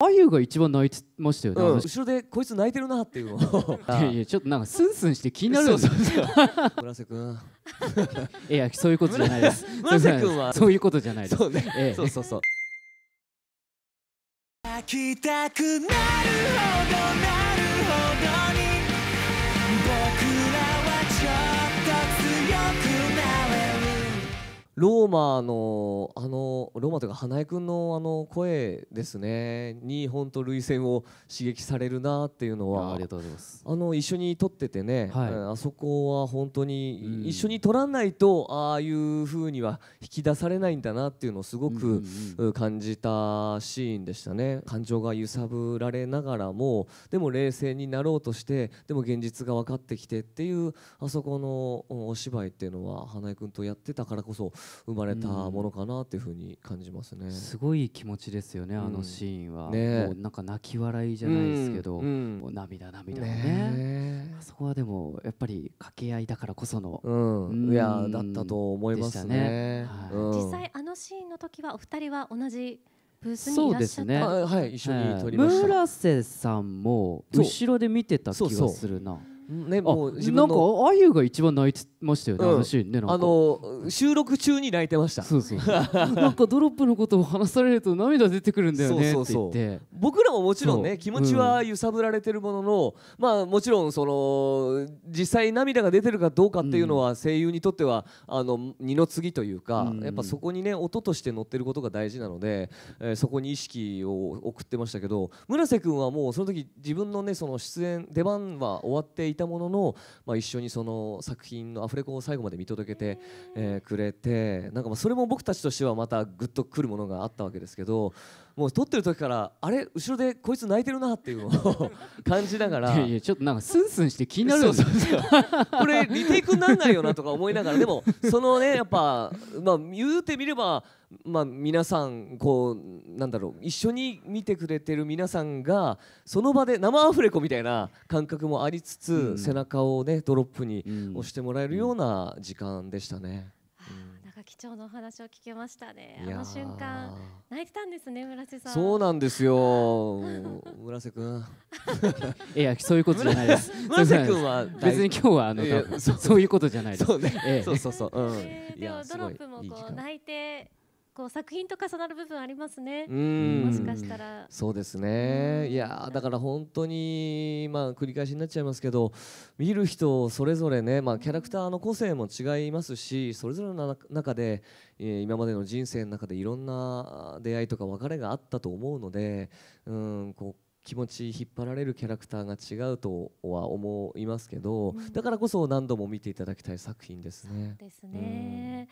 あゆが一番泣いてましたよね、うん、後ろでこいつ泣いてるなっていうの いやいやちょっとなんかスンスンして気になるんですよ村瀬君 いやそういうことじゃないです村瀬君はそういうことじゃないですそうね、ええ、そうそうそう泣きたくなるほどなるほどローマのあのローマというか花江君のあの声ですねに本当涙腺を刺激されるなっていうのはありがとうございますあの一緒に撮っててね、はい、あそこは本当に一緒に撮らないとああいうふうには引き出されないんだなっていうのをすごく感じたシーンでしたね感情が揺さぶられながらもでも冷静になろうとしてでも現実が分かってきてっていうあそこのお芝居っていうのは花江君とやってたからこそ。生まれたものかなっていうふうに感じますね、うん、すごい気持ちですよねあのシーンは、うんね、もうなんか泣き笑いじゃないですけど、うん、う涙涙ねねそこはでもやっぱり掛け合いだからこその、うんいやだったと思いますね、ねはい、実際あのシーンの時はお二人は同じそうですね。はい、一緒に撮りました。村瀬さんも後ろで見てた気がするな。そうそうねもう自分なんかあゆが一番泣いてましたよね、うん、あのねあの収録中に泣いてましたそうそう なんかドロップのことを話されると涙出てくるんだよねって言って僕らももちろんね気持ちは揺さぶられてるものの、うん、まあもちろんその実際涙が出てるかどうかっていうのは声優にとってはあの二の次というか、うん、やっぱそこにね音として乗ってることが大事なので、えー、そこに意識を送ってましたけど村瀬君はもうその時自分のねその出演出番は終わっていてたものの、まあ、一緒にその作品のアフレコを最後まで見届けて、えー、くれてなんかまあそれも僕たちとしてはまたぐっとくるものがあったわけですけどもう撮ってる時からあれ後ろでこいつ泣いてるなっていうのを 感じながらいやいやちょっとなんかスンスンして気になるそですよこれリテイクになんないよなとか思いながらでもそのねやっぱまあ言うてみればまあ、皆さんこうなんだろう一緒に見てくれてる皆さんがその場で生アフレコみたいな感覚もありつつ、背中をねドロップに押してもらえるような時間でしたね。貴重なお話を聞けましたね。あの瞬間泣いてたんですね、村瀬さん。そうなんですよ、村瀬くん。いや、そういうことじゃないです。村瀬くんは別に今日はあのそういうことじゃないです。そうそうそう。でもドロップもこう泣いてこう作品と重なる部分ありますね。もしかしたら。そうですね。いやだから本当にまあ繰り返しになっちゃいますけど、見る人それぞれね、まあキャラクターの個性も違いますし、それぞれの中で、え今までの人生の中でいろんな出会いとか別れがあったと思うので、うんこう。気持ち引っ張られるキャラクターが違うとは思いますけど、だからこそ何度も見ていただきたい作品ですね。ですね、